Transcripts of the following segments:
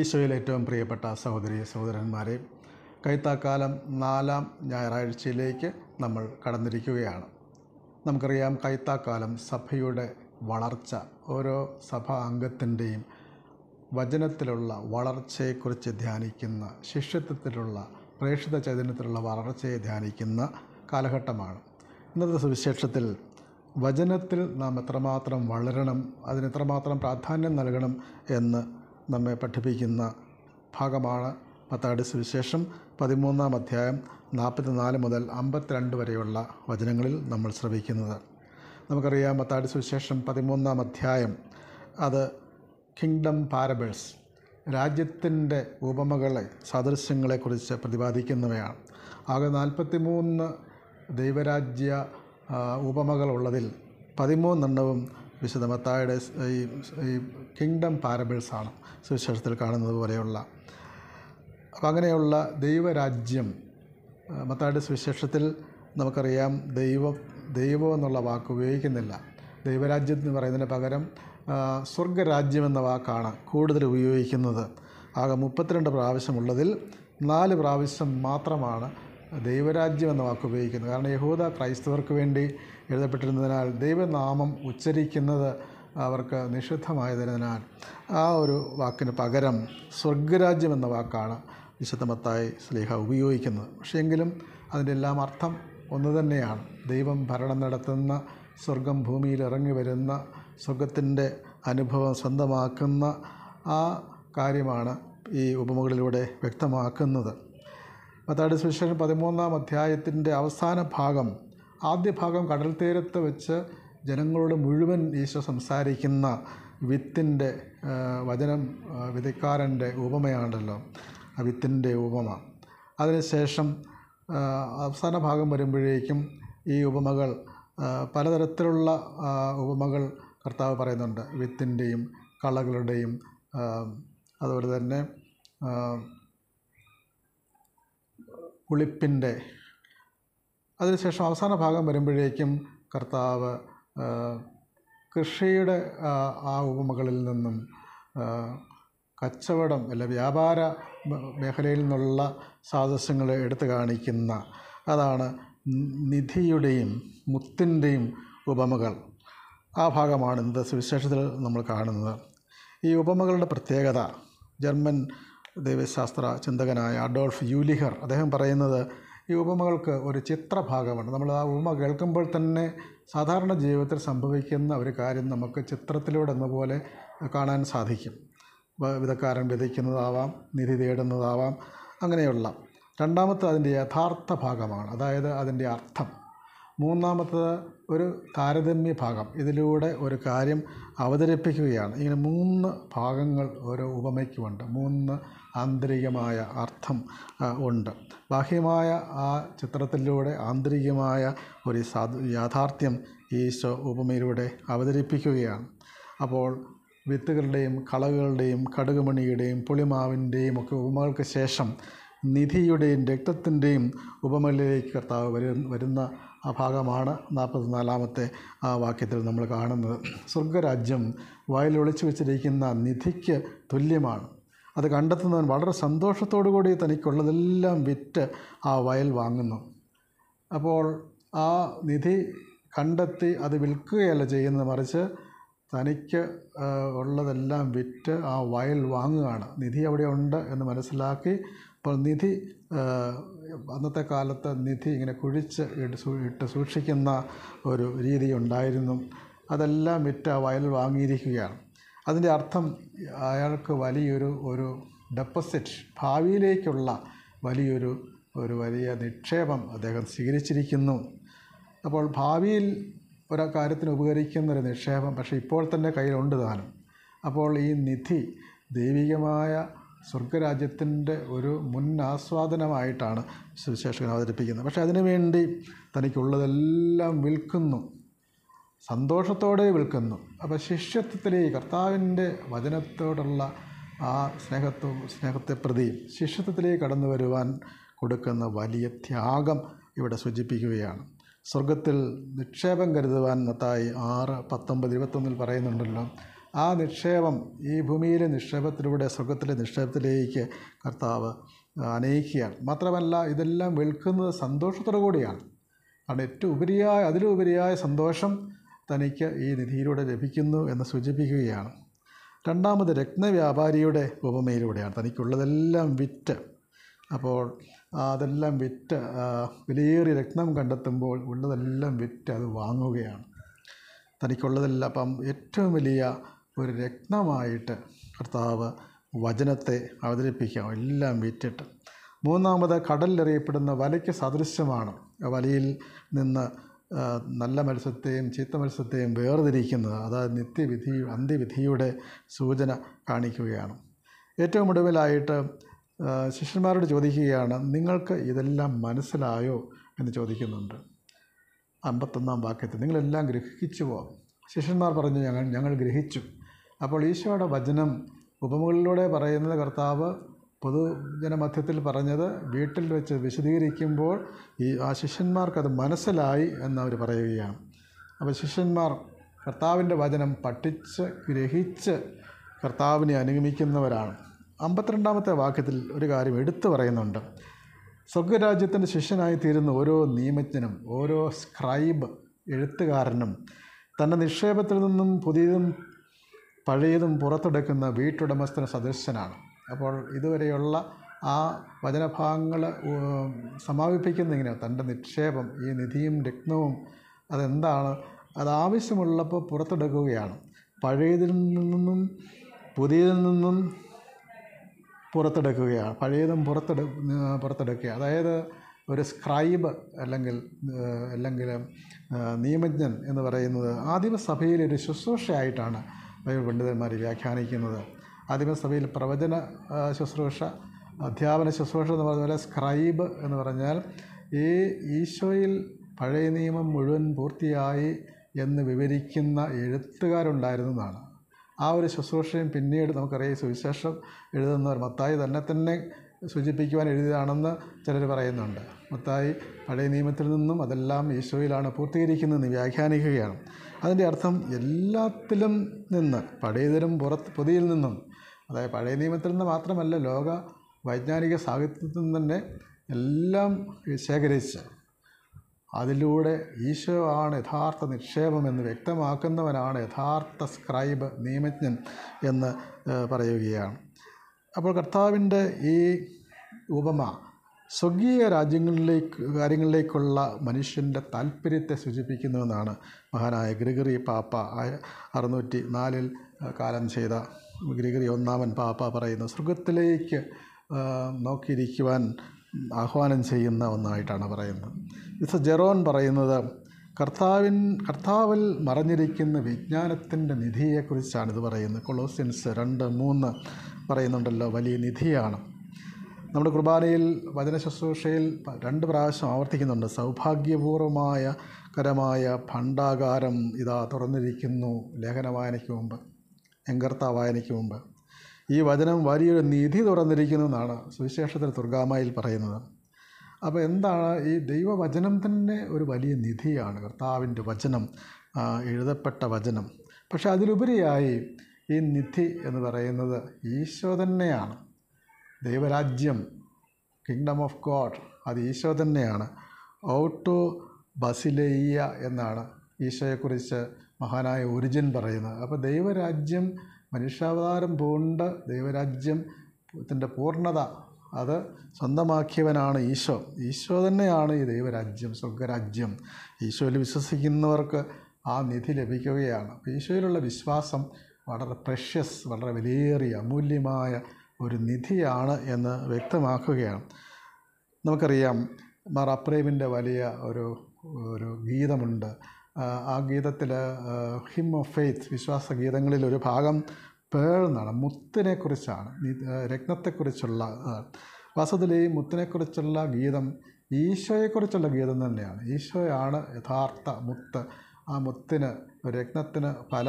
ഈശോയിൽ ഏറ്റവും പ്രിയപ്പെട്ട സഹോദരി സഹോദരന്മാരെ കൈത്താക്കാലം നാലാം ഞായറാഴ്ചയിലേക്ക് നമ്മൾ കടന്നിരിക്കുകയാണ് നമുക്കറിയാം കൈത്താക്കാലം സഭയുടെ വളർച്ച ഓരോ സഭാ അംഗത്തിൻ്റെയും വചനത്തിലുള്ള വളർച്ചയെക്കുറിച്ച് ധ്യാനിക്കുന്ന ശിഷ്യത്വത്തിലുള്ള പ്രേക്ഷിത ചൈതന്യത്തിലുള്ള വളർച്ചയെ ധ്യാനിക്കുന്ന കാലഘട്ടമാണ് ഇന്നത്തെ സുവിശേഷത്തിൽ വചനത്തിൽ നാം എത്രമാത്രം വളരണം അതിന് എത്രമാത്രം പ്രാധാന്യം നൽകണം എന്ന് നമ്മെ പഠിപ്പിക്കുന്ന ഭാഗമാണ് മത്താടി സുവിശേഷം പതിമൂന്നാം അധ്യായം നാൽപ്പത്തിനാല് മുതൽ അമ്പത്തിരണ്ട് വരെയുള്ള വചനങ്ങളിൽ നമ്മൾ ശ്രവിക്കുന്നത് നമുക്കറിയാം മത്താടി സുവിശേഷം പതിമൂന്നാം അധ്യായം അത് കിങ്ഡം പാരബിൾസ് രാജ്യത്തിൻ്റെ ഉപമകളെ സദൃശ്യങ്ങളെക്കുറിച്ച് പ്രതിപാദിക്കുന്നവയാണ് ആകെ നാൽപ്പത്തിമൂന്ന് ദൈവരാജ്യ ഉപമകളുള്ളതിൽ പതിമൂന്നെണ്ണവും വിശുദ്ധ മത്തായുടെ ഈ ഈ കിങ്ഡം പാരബിൾസാണ് സുവിശേഷത്തിൽ കാണുന്നത് പോലെയുള്ള അപ്പം അങ്ങനെയുള്ള ദൈവരാജ്യം മത്തായുടെ സുവിശേഷത്തിൽ നമുക്കറിയാം ദൈവം ദൈവം എന്നുള്ള വാക്ക് ഉപയോഗിക്കുന്നില്ല ദൈവരാജ്യം എന്ന് പറയുന്നതിന് പകരം സ്വർഗരാജ്യം എന്ന വാക്കാണ് കൂടുതൽ ഉപയോഗിക്കുന്നത് ആകെ മുപ്പത്തിരണ്ട് പ്രാവശ്യമുള്ളതിൽ നാല് പ്രാവശ്യം മാത്രമാണ് ദൈവരാജ്യം എന്ന വാക്ക് ഉപയോഗിക്കുന്നത് കാരണം യഹൂദ ക്രൈസ്തവർക്ക് വേണ്ടി എഴുതപ്പെട്ടിരുന്നതിനാൽ ദൈവനാമം ഉച്ചരിക്കുന്നത് അവർക്ക് നിഷിദ്ധമായതിനാൽ ആ ഒരു വാക്കിന് പകരം സ്വർഗരാജ്യം എന്ന വാക്കാണ് വിശുദ്ധമത്തായി സ്ലീഹ ഉപയോഗിക്കുന്നത് പക്ഷേ എങ്കിലും അതിൻ്റെ എല്ലാം അർത്ഥം ഒന്ന് തന്നെയാണ് ദൈവം ഭരണം നടത്തുന്ന സ്വർഗം ഭൂമിയിൽ ഇറങ്ങി വരുന്ന സ്വർഗത്തിൻ്റെ അനുഭവം സ്വന്തമാക്കുന്ന ആ കാര്യമാണ് ഈ ഉപമകളിലൂടെ വ്യക്തമാക്കുന്നത് മത്താടി സുവിശേഷം പതിമൂന്നാം അധ്യായത്തിൻ്റെ അവസാന ഭാഗം ആദ്യ ഭാഗം കടൽ തീരത്ത് വെച്ച് ജനങ്ങളോട് മുഴുവൻ ഈശോ സംസാരിക്കുന്ന വിത്തിൻ്റെ വചനം വിതക്കാരൻ്റെ ഉപമയാണല്ലോ ആ വിത്തിൻ്റെ ഉപമ അതിനുശേഷം അവസാന ഭാഗം വരുമ്പോഴേക്കും ഈ ഉപമകൾ പലതരത്തിലുള്ള ഉപമകൾ കർത്താവ് പറയുന്നുണ്ട് വിത്തിൻ്റെയും കളകളുടെയും അതുപോലെ തന്നെ പുളിപ്പിൻ്റെ അതിനുശേഷം അവസാന ഭാഗം വരുമ്പോഴേക്കും കർത്താവ് കൃഷിയുടെ ആ ഉപമകളിൽ നിന്നും കച്ചവടം അല്ല വ്യാപാര മേഖലയിൽ നിന്നുള്ള സാദസ്യങ്ങൾ എടുത്തു കാണിക്കുന്ന അതാണ് നിധിയുടെയും മുത്തിൻ്റെയും ഉപമകൾ ആ ഭാഗമാണ് ഇന്നത്തെ സുവിശേഷത്തിൽ നമ്മൾ കാണുന്നത് ഈ ഉപമകളുടെ പ്രത്യേകത ജർമ്മൻ ദൈവശാസ്ത്ര ചിന്തകനായ അഡോൾഫ് യൂലിഹർ അദ്ദേഹം പറയുന്നത് ഈ ഉപമകൾക്ക് ഒരു ചിത്രഭാഗമുണ്ട് നമ്മൾ ആ ഉപമ കേൾക്കുമ്പോൾ തന്നെ സാധാരണ ജീവിതത്തിൽ സംഭവിക്കുന്ന ഒരു കാര്യം നമുക്ക് ചിത്രത്തിലൂടെ എന്ന പോലെ കാണാൻ സാധിക്കും വിധക്കാരൻ വിതയ്ക്കുന്നതാവാം നിധി തേടുന്നതാവാം അങ്ങനെയുള്ള രണ്ടാമത്തെ അതിൻ്റെ യഥാർത്ഥ ഭാഗമാണ് അതായത് അതിൻ്റെ അർത്ഥം മൂന്നാമത്തത് ഒരു താരതമ്യ ഭാഗം ഇതിലൂടെ ഒരു കാര്യം അവതരിപ്പിക്കുകയാണ് ഇങ്ങനെ മൂന്ന് ഭാഗങ്ങൾ ഓരോ ഉപമയ്ക്കുമുണ്ട് മൂന്ന് ആന്തരികമായ അർത്ഥം ഉണ്ട് ബാഹ്യമായ ആ ചിത്രത്തിലൂടെ ആന്തരികമായ ഒരു സാധു യാഥാർത്ഥ്യം ഈശോ ഉപമയിലൂടെ അവതരിപ്പിക്കുകയാണ് അപ്പോൾ വിത്തുകളുടെയും കളകളുടെയും കടുകുമണിയുടെയും പുളിമാവിൻ്റെയും ഒക്കെ ഉപമകൾക്ക് ശേഷം നിധിയുടെയും രക്തത്തിൻ്റെയും ഉപമയിലേക്ക് കർത്താവ് വരുന്ന വരുന്ന ആ ഭാഗമാണ് നാൽപ്പത്തിനാലാമത്തെ ആ വാക്യത്തിൽ നമ്മൾ കാണുന്നത് സ്വർഗരാജ്യം വായിൽ ഒളിച്ചു വെച്ചിരിക്കുന്ന നിധിക്ക് തുല്യമാണ് അത് കണ്ടെത്തുന്നവൻ വളരെ സന്തോഷത്തോടു കൂടി തനിക്കുള്ളതെല്ലാം വിറ്റ് ആ വയൽ വാങ്ങുന്നു അപ്പോൾ ആ നിധി കണ്ടെത്തി അത് വിൽക്കുകയല്ല ചെയ്യുന്നത് മറിച്ച് തനിക്ക് ഉള്ളതെല്ലാം വിറ്റ് ആ വയൽ വാങ്ങുകയാണ് നിധി അവിടെ ഉണ്ട് എന്ന് മനസ്സിലാക്കി അപ്പോൾ നിധി അന്നത്തെ കാലത്ത് നിധി ഇങ്ങനെ കുഴിച്ച് ഇട്ട് സൂക്ഷിക്കുന്ന ഒരു രീതി ഉണ്ടായിരുന്നു അതെല്ലാം വിറ്റ് ആ വയൽ വാങ്ങിയിരിക്കുകയാണ് അതിൻ്റെ അർത്ഥം അയാൾക്ക് വലിയൊരു ഒരു ഡെപ്പോസിറ്റ് ഭാവിയിലേക്കുള്ള വലിയൊരു ഒരു വലിയ നിക്ഷേപം അദ്ദേഹം സ്വീകരിച്ചിരിക്കുന്നു അപ്പോൾ ഭാവിയിൽ ഒരു കാര്യത്തിന് ഉപകരിക്കുന്ന ഒരു നിക്ഷേപം പക്ഷേ ഇപ്പോൾ തന്നെ കയ്യിലുണ്ട് താനും അപ്പോൾ ഈ നിധി ദൈവികമായ സ്വർഗരാജ്യത്തിൻ്റെ ഒരു മുൻ ആസ്വാദനമായിട്ടാണ് സുവിശേഷകൻ അവതരിപ്പിക്കുന്നത് പക്ഷേ അതിനുവേണ്ടി തനിക്കുള്ളതെല്ലാം വിൽക്കുന്നു സന്തോഷത്തോടെ വിൽക്കുന്നു അപ്പോൾ ശിഷ്യത്വത്തിലെ കർത്താവിൻ്റെ വചനത്തോടുള്ള ആ സ്നേഹത്വം സ്നേഹത്തെ പ്രതി ശിഷ്യത്വത്തിലെ കടന്നു വരുവാൻ കൊടുക്കുന്ന വലിയ ത്യാഗം ഇവിടെ സൂചിപ്പിക്കുകയാണ് സ്വർഗത്തിൽ നിക്ഷേപം കരുതുവാൻ മത്തായി ആറ് പത്തൊമ്പത് ഇരുപത്തൊന്നിൽ പറയുന്നുണ്ടല്ലോ ആ നിക്ഷേപം ഈ ഭൂമിയിലെ നിക്ഷേപത്തിലൂടെ സ്വർഗത്തിലെ നിക്ഷേപത്തിലേക്ക് കർത്താവ് അനയിക്കുകയാണ് മാത്രമല്ല ഇതെല്ലാം വിൽക്കുന്നത് സന്തോഷത്തോടു കൂടിയാണ് കാരണം ഏറ്റവും ഉപരിയായ അതിലുപരിയായ സന്തോഷം തനിക്ക് ഈ നിധിയിലൂടെ ലഭിക്കുന്നു എന്ന് സൂചിപ്പിക്കുകയാണ് രണ്ടാമത് രത്നവ്യാപാരിയുടെ ഉപമയിലൂടെയാണ് തനിക്കുള്ളതെല്ലാം വിറ്റ് അപ്പോൾ അതെല്ലാം വിറ്റ് വിലയേറിയ രത്നം കണ്ടെത്തുമ്പോൾ ഉള്ളതെല്ലാം വിറ്റ് അത് വാങ്ങുകയാണ് തനിക്കുള്ളതെല്ലാം അപ്പം ഏറ്റവും വലിയ ഒരു രത്നമായിട്ട് കർത്താവ് വചനത്തെ അവതരിപ്പിക്കാം എല്ലാം വിറ്റിട്ട് മൂന്നാമത് കടലിലറിയപ്പെടുന്ന വലയ്ക്ക് സദൃശ്യമാണ് വലയിൽ നിന്ന് നല്ല മത്സ്യത്തെയും ചീത്ത മത്സ്യത്തെയും വേർതിരിക്കുന്നത് അതായത് നിത്യവിധി അന്ത്യവിധിയുടെ സൂചന കാണിക്കുകയാണ് ഏറ്റവും ഒടുവിലായിട്ട് ശിഷ്യന്മാരോട് ചോദിക്കുകയാണ് നിങ്ങൾക്ക് ഇതെല്ലാം മനസ്സിലായോ എന്ന് ചോദിക്കുന്നുണ്ട് അമ്പത്തൊന്നാം വാക്യത്തിൽ നിങ്ങളെല്ലാം ഗ്രഹിച്ചുവോ ശിഷ്യന്മാർ പറഞ്ഞു ഞങ്ങൾ ഞങ്ങൾ ഗ്രഹിച്ചു അപ്പോൾ ഈശോയുടെ വചനം ഉപമകളിലൂടെ പറയുന്നത് കർത്താവ് പൊതുജനമധ്യത്തിൽ പറഞ്ഞത് വീട്ടിൽ വെച്ച് വിശദീകരിക്കുമ്പോൾ ഈ ആ ശിഷ്യന്മാർക്കത് മനസ്സിലായി എന്നവർ പറയുകയാണ് അപ്പോൾ ശിഷ്യന്മാർ കർത്താവിൻ്റെ വചനം പഠിച്ച് ഗ്രഹിച്ച് കർത്താവിനെ അനുഗമിക്കുന്നവരാണ് അമ്പത്തിരണ്ടാമത്തെ വാക്യത്തിൽ ഒരു കാര്യം എടുത്തു പറയുന്നുണ്ട് സ്വർഗരാജ്യത്തിൻ്റെ ശിഷ്യനായി തീരുന്ന ഓരോ നിയമജ്ഞനും ഓരോ സ്ക്രൈബ് എഴുത്തുകാരനും തൻ്റെ നിക്ഷേപത്തിൽ നിന്നും പുതിയതും പഴയതും പുറത്തെടുക്കുന്ന വീട്ടുടമസ്ഥന സദൃശനാണ് അപ്പോൾ ഇതുവരെയുള്ള ആ വചനഭാഗങ്ങൾ സമാപിപ്പിക്കുന്ന തൻ്റെ നിക്ഷേപം ഈ നിധിയും രക്തവും അതെന്താണ് അതാവശ്യമുള്ളപ്പോൾ പുറത്തെടുക്കുകയാണ് പഴയതിൽ നിന്നും പുതിയതിൽ നിന്നും പുറത്തെടുക്കുകയാണ് പഴയതും പുറത്തെടു പുറത്തെടുക്കുക അതായത് ഒരു സ്ക്രൈബ് അല്ലെങ്കിൽ അല്ലെങ്കിൽ നിയമജ്ഞൻ എന്ന് പറയുന്നത് ആദിമസഭയിലൊരു ശുശ്രൂഷയായിട്ടാണ് ബൈബിൾ പണ്ഡിതന്മാർ വ്യാഖ്യാനിക്കുന്നത് സഭയിൽ പ്രവചന ശുശ്രൂഷ അധ്യാപന ശുശ്രൂഷ എന്ന് പറഞ്ഞ പോലെ സ്ക്രൈബ് എന്ന് പറഞ്ഞാൽ ഈ ഈശോയിൽ പഴയ നിയമം മുഴുവൻ പൂർത്തിയായി എന്ന് വിവരിക്കുന്ന എഴുത്തുകാരുണ്ടായിരുന്നതാണ് ആ ഒരു ശുശ്രൂഷയും പിന്നീട് നമുക്കറിയാം സുവിശേഷം എഴുതുന്നവർ മത്തായി തന്നെ തന്നെ സൂചിപ്പിക്കുവാൻ എഴുതിയതാണെന്ന് ചിലർ പറയുന്നുണ്ട് മത്തായി പഴയ നിയമത്തിൽ നിന്നും അതെല്ലാം ഈശോയിലാണ് പൂർത്തീകരിക്കുന്നതെന്ന് വ്യാഖ്യാനിക്കുകയാണ് അതിൻ്റെ അർത്ഥം എല്ലാത്തിലും നിന്ന് പഴയതിലും പുറത്ത് പൊതിയിൽ നിന്നും അതായത് പഴയ നിയമത്തിൽ നിന്ന് മാത്രമല്ല ലോക വൈജ്ഞാനിക സാഹിത്യത്തിൽ നിന്ന് തന്നെ എല്ലാം ശേഖരിച്ച് അതിലൂടെ ഈശോ ആണ് യഥാർത്ഥ എന്ന് വ്യക്തമാക്കുന്നവനാണ് യഥാർത്ഥ സ്ക്രൈബ് നിയമജ്ഞൻ എന്ന് പറയുകയാണ് അപ്പോൾ കർത്താവിൻ്റെ ഈ ഉപമ സ്വർഗീയ രാജ്യങ്ങളിലേക്ക് കാര്യങ്ങളിലേക്കുള്ള മനുഷ്യൻ്റെ താല്പര്യത്തെ സൂചിപ്പിക്കുന്നുവെന്നാണ് മഹാനായ ഗ്രിഗറി പാപ്പ അറുന്നൂറ്റി നാലിൽ കാലം ചെയ്ത ഗ്രിഗറി ഒന്നാമൻ പാപ്പ പറയുന്നു സ്വർഗത്തിലേക്ക് നോക്കിയിരിക്കുവാൻ ആഹ്വാനം ചെയ്യുന്ന ഒന്നായിട്ടാണ് പറയുന്നത് വിശ ജെറോൻ പറയുന്നത് കർത്താവിൻ കർത്താവിൽ മറഞ്ഞിരിക്കുന്ന വിജ്ഞാനത്തിൻ്റെ നിധിയെക്കുറിച്ചാണ് ഇത് പറയുന്നത് കൊളോസിൻസ് രണ്ട് മൂന്ന് പറയുന്നുണ്ടല്ലോ വലിയ നിധിയാണ് നമ്മുടെ കുർബാനയിൽ വചന ശുശ്രൂഷയിൽ രണ്ട് പ്രാവശ്യം ആവർത്തിക്കുന്നുണ്ട് സൗഭാഗ്യപൂർവമായ കരമായ ഭണ്ഡാകാരം ഇതാ തുറന്നിരിക്കുന്നു ലേഖന വായനയ്ക്ക് മുമ്പ് എങ്കർത്താവായ എനിക്ക് മുമ്പ് ഈ വചനം വലിയൊരു നിധി തുറന്നിരിക്കുന്നു എന്നാണ് സുവിശേഷത്തിൽ തുർഗാമയിൽ പറയുന്നത് അപ്പോൾ എന്താണ് ഈ ദൈവവചനം തന്നെ ഒരു വലിയ നിധിയാണ് കർത്താവിൻ്റെ വചനം എഴുതപ്പെട്ട വചനം പക്ഷെ അതിലുപരിയായി ഈ നിധി എന്ന് പറയുന്നത് ഈശോ തന്നെയാണ് ദൈവരാജ്യം കിങ്ഡം ഓഫ് ഗോഡ് അത് ഈശോ തന്നെയാണ് ഔട്ടോ ബസിലെയ്യ എന്നാണ് ഈശോയെക്കുറിച്ച് മഹാനായ ഒറിജിൻ പറയുന്നത് അപ്പോൾ ദൈവരാജ്യം മനുഷ്യാവതാരം പോണ്ട് ദൈവരാജ്യം ത്തിൻ്റെ പൂർണ്ണത അത് സ്വന്തമാക്കിയവനാണ് ഈശോ ഈശോ തന്നെയാണ് ഈ ദൈവരാജ്യം സ്വർഗരാജ്യം ഈശോയിൽ വിശ്വസിക്കുന്നവർക്ക് ആ നിധി ലഭിക്കുകയാണ് ഈശോയിലുള്ള വിശ്വാസം വളരെ പ്രഷ്യസ് വളരെ വിലയേറിയ അമൂല്യമായ ഒരു നിധിയാണ് എന്ന് വ്യക്തമാക്കുകയാണ് നമുക്കറിയാം മാർ അപ്രേമിൻ്റെ വലിയ ഒരു ഒരു ഗീതമുണ്ട് ആ ഗീതത്തിൽ ഹിം ഓഫ് ഫെയ്ത്ത് വിശ്വാസ ഗീതങ്ങളിൽ ഒരു ഭാഗം പേൾ മുത്തിനെക്കുറിച്ചാണ് രത്നത്തെക്കുറിച്ചുള്ള വസതിൽ ഈ മുത്തിനെക്കുറിച്ചുള്ള ഗീതം ഈശോയെക്കുറിച്ചുള്ള ഗീതം തന്നെയാണ് ഈശോയാണ് യഥാർത്ഥ മുത്ത് ആ മുത്തിന് രത്നത്തിന് പല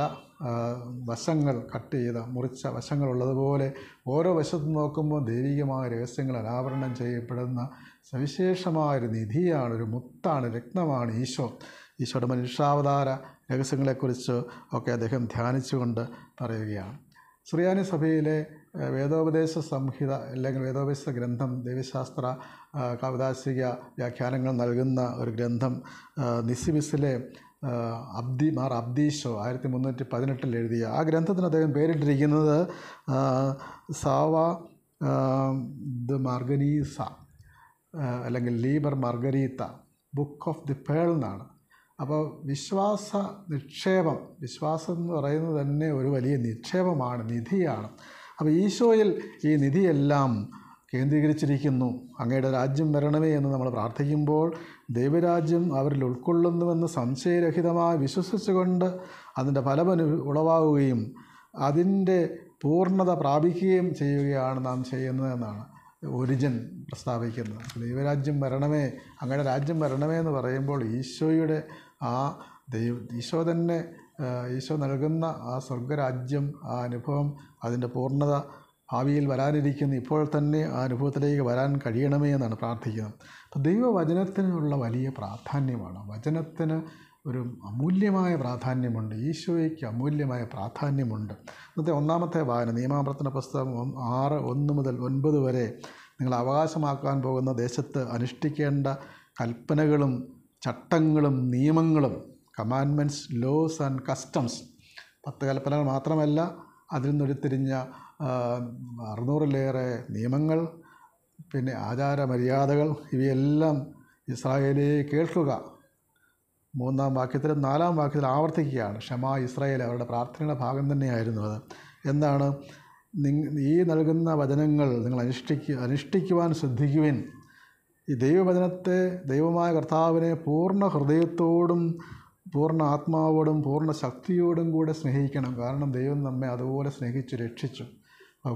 വശങ്ങൾ കട്ട് ചെയ്ത മുറിച്ച വശങ്ങളുള്ളതുപോലെ ഓരോ വശത്ത് നോക്കുമ്പോൾ ദൈവികമായ രഹസ്യങ്ങൾ അനാവരണം ചെയ്യപ്പെടുന്ന സവിശേഷമായൊരു നിധിയാണ് ഒരു മുത്താണ് രത്നമാണ് ഈശോ ഈശോയുടെ മനുഷ്യാവതാര രഹസ്യങ്ങളെക്കുറിച്ച് ഒക്കെ അദ്ദേഹം ധ്യാനിച്ചുകൊണ്ട് പറയുകയാണ് സുറിയാനി സഭയിലെ വേദോപദേശ സംഹിത അല്ലെങ്കിൽ വേദോപദേശ ഗ്രന്ഥം ദേവശാസ്ത്ര കവിതാശിക വ്യാഖ്യാനങ്ങൾ നൽകുന്ന ഒരു ഗ്രന്ഥം നിസിബിസിലെ അബ്ദി മാർ അബ്ദീഷോ ആയിരത്തി മുന്നൂറ്റി പതിനെട്ടിൽ എഴുതിയ ആ ഗ്രന്ഥത്തിന് അദ്ദേഹം പേരിട്ടിരിക്കുന്നത് സാവ ദ മാർഗനീസ അല്ലെങ്കിൽ ലീബർ മാർഗരീത്ത ബുക്ക് ഓഫ് ദി പേൾ എന്നാണ് അപ്പോൾ വിശ്വാസ നിക്ഷേപം വിശ്വാസം എന്ന് പറയുന്നത് തന്നെ ഒരു വലിയ നിക്ഷേപമാണ് നിധിയാണ് അപ്പോൾ ഈശോയിൽ ഈ നിധിയെല്ലാം കേന്ദ്രീകരിച്ചിരിക്കുന്നു അങ്ങയുടെ രാജ്യം വരണമേ എന്ന് നമ്മൾ പ്രാർത്ഥിക്കുമ്പോൾ ദൈവരാജ്യം അവരിൽ ഉൾക്കൊള്ളുന്നുവെന്ന് സംശയരഹിതമായി വിശ്വസിച്ചുകൊണ്ട് അതിൻ്റെ ഫലമനു ഉളവാകുകയും അതിൻ്റെ പൂർണ്ണത പ്രാപിക്കുകയും ചെയ്യുകയാണ് നാം ചെയ്യുന്നതെന്നാണ് ഒരിജിൻ പ്രസ്താവിക്കുന്നത് ദൈവരാജ്യം വരണമേ അങ്ങയുടെ രാജ്യം വരണമേ എന്ന് പറയുമ്പോൾ ഈശോയുടെ ആ ദൈവ ഈശോ തന്നെ ഈശോ നൽകുന്ന ആ സ്വർഗരാജ്യം ആ അനുഭവം അതിൻ്റെ പൂർണ്ണത ഭാവിയിൽ വരാനിരിക്കുന്ന ഇപ്പോൾ തന്നെ ആ അനുഭവത്തിലേക്ക് വരാൻ കഴിയണമേ എന്നാണ് പ്രാർത്ഥിക്കുന്നത് അപ്പോൾ ദൈവവചനത്തിനുള്ള വലിയ പ്രാധാന്യമാണ് വചനത്തിന് ഒരു അമൂല്യമായ പ്രാധാന്യമുണ്ട് ഈശോയ്ക്ക് അമൂല്യമായ പ്രാധാന്യമുണ്ട് ഇന്നത്തെ ഒന്നാമത്തെ വായന നിയമാവർത്തന പുസ്തകം ആറ് ഒന്ന് മുതൽ ഒൻപത് വരെ നിങ്ങൾ അവകാശമാക്കാൻ പോകുന്ന ദേശത്ത് അനുഷ്ഠിക്കേണ്ട കൽപ്പനകളും ചട്ടങ്ങളും നിയമങ്ങളും കമാൻമെൻറ്റ്സ് ലോസ് ആൻഡ് കസ്റ്റംസ് പത്ത് കൽപ്പനകൾ മാത്രമല്ല അതിൽ നിന്നൊരുത്തിരിഞ്ഞ അറുന്നൂറിലേറെ നിയമങ്ങൾ പിന്നെ ആചാരമര്യാദകൾ ഇവയെല്ലാം ഇസ്രായേലേ കേൾക്കുക മൂന്നാം വാക്യത്തിലും നാലാം വാക്യത്തിലും ആവർത്തിക്കുകയാണ് ക്ഷമ ഇസ്രായേൽ അവരുടെ പ്രാർത്ഥനയുടെ ഭാഗം തന്നെയായിരുന്നു അത് എന്താണ് ഈ നൽകുന്ന വചനങ്ങൾ നിങ്ങൾ അനുഷ്ഠിക്കുക അനുഷ്ഠിക്കുവാൻ ശ്രദ്ധിക്കുവാൻ ഈ ദൈവവചനത്തെ ദൈവമായ കർത്താവിനെ പൂർണ്ണ ഹൃദയത്തോടും പൂർണ്ണ ആത്മാവോടും പൂർണ്ണ ശക്തിയോടും കൂടെ സ്നേഹിക്കണം കാരണം ദൈവം നമ്മെ അതുപോലെ സ്നേഹിച്ച് രക്ഷിച്ചു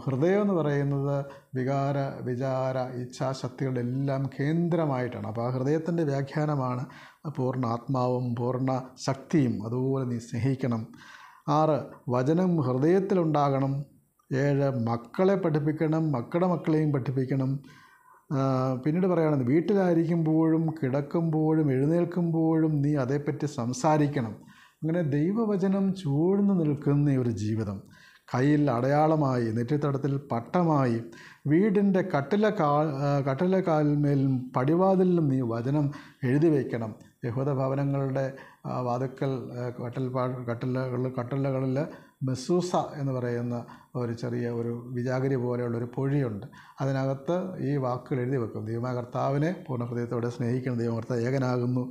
ഹൃദയം എന്ന് പറയുന്നത് വികാര വിചാര ഇച്ഛാശക്തികളെല്ലാം കേന്ദ്രമായിട്ടാണ് അപ്പോൾ ആ ഹൃദയത്തിൻ്റെ വ്യാഖ്യാനമാണ് പൂർണ്ണ ആത്മാവും പൂർണ്ണ ശക്തിയും അതുപോലെ നീ സ്നേഹിക്കണം ആറ് വചനം ഹൃദയത്തിലുണ്ടാകണം ഏഴ് മക്കളെ പഠിപ്പിക്കണം മക്കളുടെ മക്കളെയും പഠിപ്പിക്കണം പിന്നീട് പറയുകയാണെന്ന് വീട്ടിലായിരിക്കുമ്പോഴും കിടക്കുമ്പോഴും എഴുന്നേൽക്കുമ്പോഴും നീ അതേപ്പറ്റി സംസാരിക്കണം അങ്ങനെ ദൈവവചനം ചൂഴ്ന്നു നിൽക്കുന്ന ഒരു ജീവിതം കയ്യിൽ അടയാളമായി നെറ്റിത്തടത്തിൽ പട്ടമായി വീടിൻ്റെ കട്ടില കാൽ കട്ടില കാൽമേലും പടിവാതിലും നീ വചനം എഴുതി വയ്ക്കണം യഹൂദ ഭവനങ്ങളുടെ വാതുക്കൽ കട്ടിൽ കട്ടിലകളിൽ കട്ടിലകളിൽ മെസൂസ എന്ന് പറയുന്ന ഒരു ചെറിയ ഒരു വിജാഗിരി ഒരു പൊഴിയുണ്ട് അതിനകത്ത് ഈ വാക്കുകൾ എഴുതി വെക്കും ദൈവമാകർത്താവിനെ പൂർണ്ണ ഹൃദയത്തോടെ സ്നേഹിക്കുന്ന ദൈവമർത്ത ഏകനാകുന്നു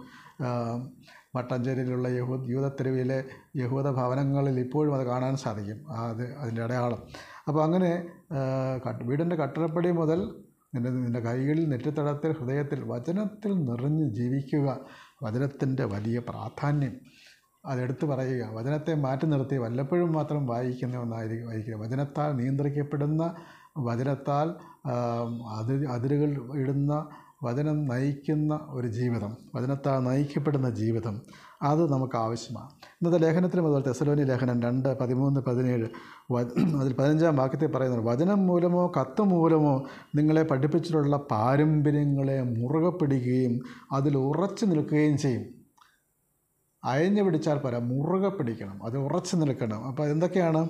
മട്ടാഞ്ചേരിയിലുള്ള യഹൂദ യൂതത്തെരുവിലെ യഹൂദ ഭവനങ്ങളിൽ ഇപ്പോഴും അത് കാണാൻ സാധിക്കും അത് അതിൻ്റെ അടയാളം അപ്പോൾ അങ്ങനെ വീടിൻ്റെ കട്ടിടപ്പടി മുതൽ നിൻ്റെ നിൻ്റെ കൈകളിൽ നെറ്റിത്തടത്തിൽ ഹൃദയത്തിൽ വചനത്തിൽ നിറഞ്ഞ് ജീവിക്കുക വചനത്തിൻ്റെ വലിയ പ്രാധാന്യം അതെടുത്തു പറയുക വചനത്തെ മാറ്റി നിർത്തി വല്ലപ്പോഴും മാത്രം വായിക്കുന്ന ഒന്നായിരിക്കും വായിക്കുക വചനത്താൽ നിയന്ത്രിക്കപ്പെടുന്ന വചനത്താൽ അതിർ അതിരുകൾ ഇടുന്ന വചനം നയിക്കുന്ന ഒരു ജീവിതം വചനത്താൽ നയിക്കപ്പെടുന്ന ജീവിതം അത് നമുക്ക് ആവശ്യമാണ് ഇന്നത്തെ ലേഖനത്തിന് മുതൽ തെസലോനി ലേഖനം രണ്ട് പതിമൂന്ന് പതിനേഴ് അതിൽ പതിനഞ്ചാം വാക്യത്തിൽ പറയുന്നത് വചനം മൂലമോ കത്ത് മൂലമോ നിങ്ങളെ പഠിപ്പിച്ചിട്ടുള്ള പാരമ്പര്യങ്ങളെ മുറുകെ പിടിക്കുകയും അതിൽ ഉറച്ചു നിൽക്കുകയും ചെയ്യും അയഞ്ഞു പിടിച്ചാൽ പോരാ മുറുകെ പിടിക്കണം അത് ഉറച്ചു നിൽക്കണം അപ്പോൾ എന്തൊക്കെയാണ്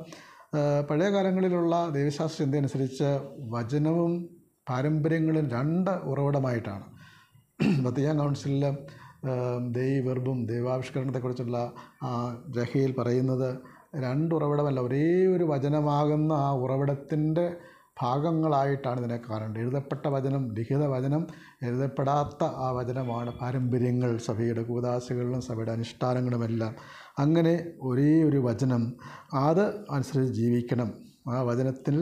പഴയ കാലങ്ങളിലുള്ള ദൈവശാസ്ത്ര ചിന്ത അനുസരിച്ച് വചനവും പാരമ്പര്യങ്ങളും രണ്ട് ഉറവിടമായിട്ടാണ് ബത്തിയാൻ കൗൺസിലിൽ ദൈവർബും ദൈവാവിഷ്കരണത്തെക്കുറിച്ചുള്ള ജഹയിൽ പറയുന്നത് രണ്ട് ഉറവിടമല്ല ഒരേ ഒരു വചനമാകുന്ന ആ ഉറവിടത്തിൻ്റെ ഭാഗങ്ങളായിട്ടാണ് ഇതിനെ കാണേണ്ടത് എഴുതപ്പെട്ട വചനം ലിഖിത വചനം എഴുതപ്പെടാത്ത ആ വചനമാണ് പാരമ്പര്യങ്ങൾ സഭയുടെ കൂതാസികളിലും സഭയുടെ അനുഷ്ഠാനങ്ങളുമെല്ലാം അങ്ങനെ ഒരേ ഒരു വചനം അത് അനുസരിച്ച് ജീവിക്കണം ആ വചനത്തിൽ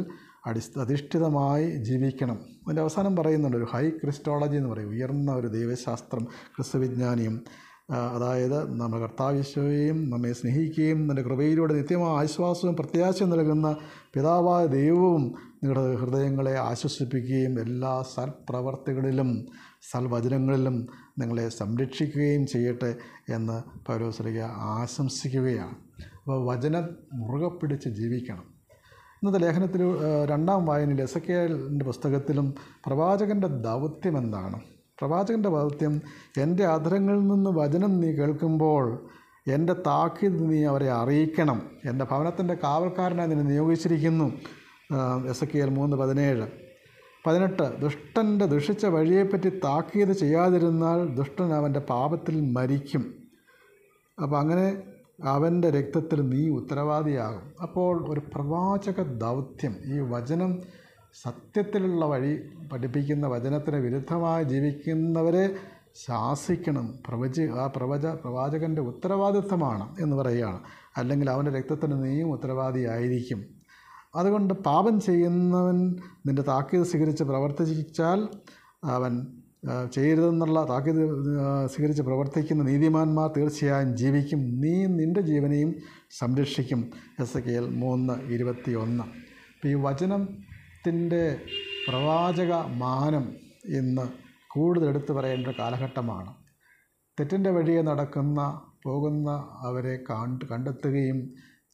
അടിസ്ഥ അധിഷ്ഠിതമായി ജീവിക്കണം അതിൻ്റെ അവസാനം പറയുന്നുണ്ട് ഒരു ഹൈ ക്രിസ്റ്റോളജി എന്ന് പറയും ഉയർന്ന ഒരു ദൈവശാസ്ത്രം ക്രിസ്തുവിജ്ഞാനിയും അതായത് നമ്മൾ കർത്താവിശ്വയും നമ്മെ സ്നേഹിക്കുകയും നമ്മുടെ കൃപയിലൂടെ നിത്യമായ ആശ്വാസവും പ്രത്യാശയും നൽകുന്ന പിതാവായ ദൈവവും നിങ്ങളുടെ ഹൃദയങ്ങളെ ആശ്വസിപ്പിക്കുകയും എല്ലാ സൽപ്രവർത്തികളിലും സൽവചനങ്ങളിലും നിങ്ങളെ സംരക്ഷിക്കുകയും ചെയ്യട്ടെ എന്ന് പൗരോസ്ലിക ആശംസിക്കുകയാണ് അപ്പോൾ വചന മുറുകെ പിടിച്ച് ജീവിക്കണം ഇന്നത്തെ ലേഖനത്തിൽ രണ്ടാം വായനയിൽ എല്ലിൻ്റെ പുസ്തകത്തിലും പ്രവാചകൻ്റെ ദൗത്യം എന്താണ് പ്രവാചകൻ്റെ ദൗത്യം എൻ്റെ അധരങ്ങളിൽ നിന്ന് വചനം നീ കേൾക്കുമ്പോൾ എൻ്റെ താക്കീത് നീ അവരെ അറിയിക്കണം എൻ്റെ ഭവനത്തിൻ്റെ കാവൽക്കാരനായി നിന്നെ നിയോഗിച്ചിരിക്കുന്നു എസ് കെ എൽ മൂന്ന് പതിനേഴ് പതിനെട്ട് ദുഷ്ടൻ്റെ ദുഷിച്ച വഴിയെപ്പറ്റി താക്കീത് ചെയ്യാതിരുന്നാൽ ദുഷ്ടൻ അവൻ്റെ പാപത്തിൽ മരിക്കും അപ്പോൾ അങ്ങനെ അവൻ്റെ രക്തത്തിൽ നീ ഉത്തരവാദിയാകും അപ്പോൾ ഒരു പ്രവാചക ദൗത്യം ഈ വചനം സത്യത്തിലുള്ള വഴി പഠിപ്പിക്കുന്ന വചനത്തിന് വിരുദ്ധമായി ജീവിക്കുന്നവരെ ശാസിക്കണം പ്രവച ആ പ്രവച പ്രവാചകൻ്റെ ഉത്തരവാദിത്വമാണ് എന്ന് പറയുകയാണ് അല്ലെങ്കിൽ അവൻ്റെ രക്തത്തിന് നീയും ഉത്തരവാദിയായിരിക്കും അതുകൊണ്ട് പാപം ചെയ്യുന്നവൻ നിൻ്റെ താക്കീത് സ്വീകരിച്ച് പ്രവർത്തിച്ചാൽ അവൻ ചെയ്യരുതെന്നുള്ള താക്കീത് സ്വീകരിച്ച് പ്രവർത്തിക്കുന്ന നീതിമാന്മാർ തീർച്ചയായും ജീവിക്കും നീ നിൻ്റെ ജീവനെയും സംരക്ഷിക്കും എസ് കെ എൽ മൂന്ന് ഇരുപത്തി ഒന്ന് അപ്പോൾ ഈ വചനത്തിൻ്റെ പ്രവാചക മാനം ഇന്ന് കൂടുതൽ എടുത്തു പറയേണ്ട ഒരു കാലഘട്ടമാണ് തെറ്റിൻ്റെ വഴിയെ നടക്കുന്ന പോകുന്ന അവരെ കണ്ടെത്തുകയും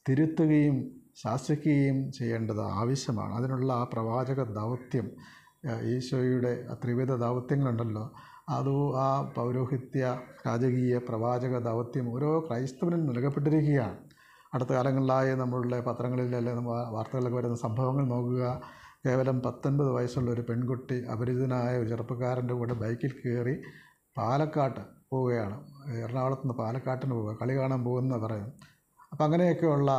തിരുത്തുകയും ശാസിക്കുകയും ചെയ്യേണ്ടത് ആവശ്യമാണ് അതിനുള്ള ആ പ്രവാചക ദൗത്യം ഈശോയുടെ ത്രിവിധ ദൗത്യങ്ങളുണ്ടല്ലോ അത് ആ പൗരോഹിത്യ രാജകീയ പ്രവാചക ദൗത്യം ഓരോ ക്രൈസ്തവനും നൽകപ്പെട്ടിരിക്കുകയാണ് അടുത്ത കാലങ്ങളിലായി നമ്മളുടെ പത്രങ്ങളിലല്ലേ നമ്മൾ വാർത്തകളിലൊക്കെ വരുന്ന സംഭവങ്ങൾ നോക്കുക കേവലം പത്തൊൻപത് വയസ്സുള്ള ഒരു പെൺകുട്ടി അപരിചിതനായ ഒരു ചെറുപ്പക്കാരൻ്റെ കൂടെ ബൈക്കിൽ കയറി പാലക്കാട്ട് പോവുകയാണ് എറണാകുളത്ത് നിന്ന് പാലക്കാട്ടിന് പോവുക കളി കാണാൻ പോകുന്ന പറയും അപ്പം അങ്ങനെയൊക്കെയുള്ള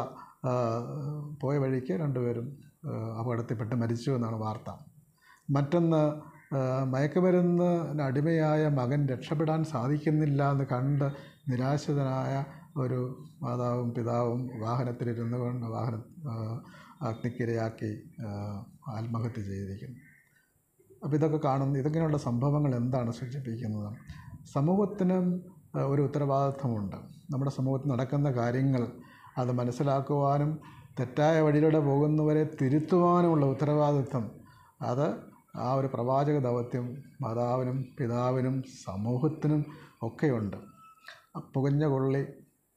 പോയ വഴിക്ക് രണ്ടുപേരും അപകടത്തിൽപ്പെട്ട് മരിച്ചു എന്നാണ് വാർത്ത മറ്റൊന്ന് മയക്കുമരുന്നിന് അടിമയായ മകൻ രക്ഷപ്പെടാൻ സാധിക്കുന്നില്ല എന്ന് കണ്ട് നിരാശിതനായ ഒരു മാതാവും പിതാവും വാഹനത്തിലിരുന്നു കൊണ്ട് വാഹന അഗ്നിക്കിരയാക്കി ആത്മഹത്യ ചെയ്തിരിക്കുന്നു അപ്പോൾ ഇതൊക്കെ കാണുന്ന ഇതിങ്ങനെയുള്ള സംഭവങ്ങൾ എന്താണ് സൂചിപ്പിക്കുന്നത് സമൂഹത്തിനും ഒരു ഉത്തരവാദിത്വമുണ്ട് നമ്മുടെ സമൂഹത്തിൽ നടക്കുന്ന കാര്യങ്ങൾ അത് മനസ്സിലാക്കുവാനും തെറ്റായ വഴിയിലൂടെ പോകുന്നവരെ തിരുത്തുവാനുമുള്ള ഉത്തരവാദിത്വം അത് ആ ഒരു പ്രവാചക ദൗത്യം മാതാവിനും പിതാവിനും സമൂഹത്തിനും ഒക്കെയുണ്ട് പുകഞ്ഞ കൊള്ളി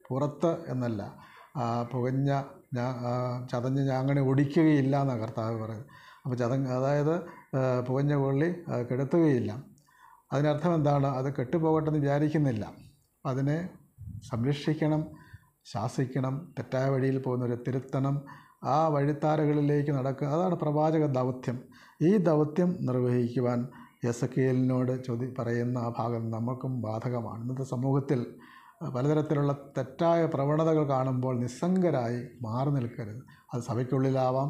പുറത്ത് എന്നല്ല പുകഞ്ഞ ചതഞ്ഞ് ഞാങ്ങനെ ഒടിക്കുകയില്ല എന്നാണ് കർത്താവ് പറയുന്നത് അപ്പോൾ ചത അതായത് പുകഞ്ഞ കൊള്ളി കെടുത്തുകയില്ല അതിനർത്ഥം എന്താണ് അത് കെട്ടുപോകട്ടെന്ന് വിചാരിക്കുന്നില്ല അതിനെ സംരക്ഷിക്കണം ശാസിക്കണം തെറ്റായ വഴിയിൽ പോകുന്നവരെ തിരുത്തണം ആ വഴിത്താരകളിലേക്ക് നടക്കുക അതാണ് പ്രവാചക ദൗത്യം ഈ ദൗത്യം നിർവഹിക്കുവാൻ എസ് കെ എലിനോട് ചോദി പറയുന്ന ആ ഭാഗം നമുക്കും ബാധകമാണ് ഇന്നത്തെ സമൂഹത്തിൽ പലതരത്തിലുള്ള തെറ്റായ പ്രവണതകൾ കാണുമ്പോൾ നിസ്സംഗരായി മാറി നിൽക്കരുത് അത് സഭയ്ക്കുള്ളിലാവാം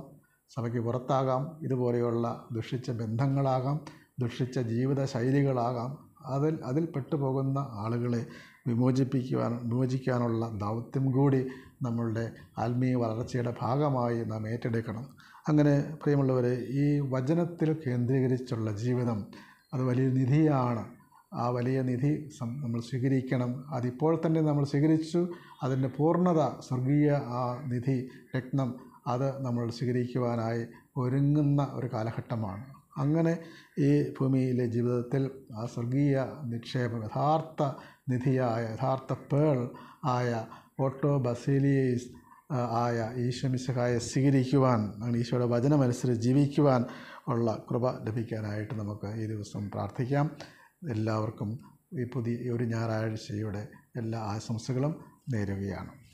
സഭയ്ക്ക് പുറത്താകാം ഇതുപോലെയുള്ള ദുഷിച്ച ബന്ധങ്ങളാകാം ദുഷിച്ച ജീവിത ശൈലികളാകാം അതിൽ അതിൽ പെട്ടുപോകുന്ന ആളുകളെ വിമോചിപ്പിക്കുവാൻ വിമോചിക്കാനുള്ള ദൗത്യം കൂടി നമ്മളുടെ ആത്മീയ വളർച്ചയുടെ ഭാഗമായി നാം ഏറ്റെടുക്കണം അങ്ങനെ പ്രിയമുള്ളവരെ ഈ വചനത്തിൽ കേന്ദ്രീകരിച്ചുള്ള ജീവിതം അത് വലിയ നിധിയാണ് ആ വലിയ നിധി നമ്മൾ സ്വീകരിക്കണം അതിപ്പോൾ തന്നെ നമ്മൾ സ്വീകരിച്ചു അതിൻ്റെ പൂർണ്ണത സ്വർഗീയ ആ നിധി രത്നം അത് നമ്മൾ സ്വീകരിക്കുവാനായി ഒരുങ്ങുന്ന ഒരു കാലഘട്ടമാണ് അങ്ങനെ ഈ ഭൂമിയിലെ ജീവിതത്തിൽ ആ സ്വർഗീയ നിക്ഷേപം യഥാർത്ഥ നിധിയായ യഥാർത്ഥ പേൾ ആയ ഓട്ടോ ബസേലിയേസ് ആയ ഈശ്വമിശഹായെ സ്വീകരിക്കുവാൻ അങ്ങനെ ഈശോയുടെ വചനമനുസരിച്ച് ജീവിക്കുവാൻ ഉള്ള കൃപ ലഭിക്കാനായിട്ട് നമുക്ക് ഈ ദിവസം പ്രാർത്ഥിക്കാം എല്ലാവർക്കും ഈ പുതിയ ഒരു ഞായറാഴ്ചയുടെ എല്ലാ ആശംസകളും നേരുകയാണ്